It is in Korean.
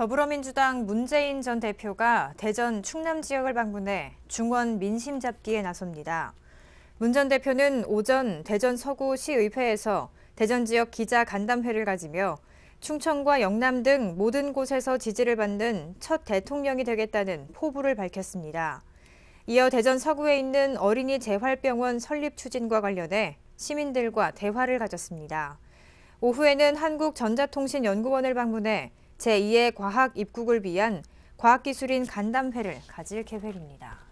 더불어민주당 문재인 전 대표가 대전 충남 지역을 방문해 중원 민심 잡기에 나섭니다. 문 전 대표는 오전 대전 서구 시의회에서 대전 지역 기자 간담회를 가지며 충청과 영남 등 모든 곳에서 지지를 받는 첫 대통령이 되겠다는 포부를 밝혔습니다. 이어 대전 서구에 있는 어린이 재활병원 설립 추진과 관련해 시민들과 대화를 가졌습니다. 오후에는 한국전자통신연구원을 방문해 제2의 과학 입국을 위한 과학기술인 간담회를 가질 계획입니다.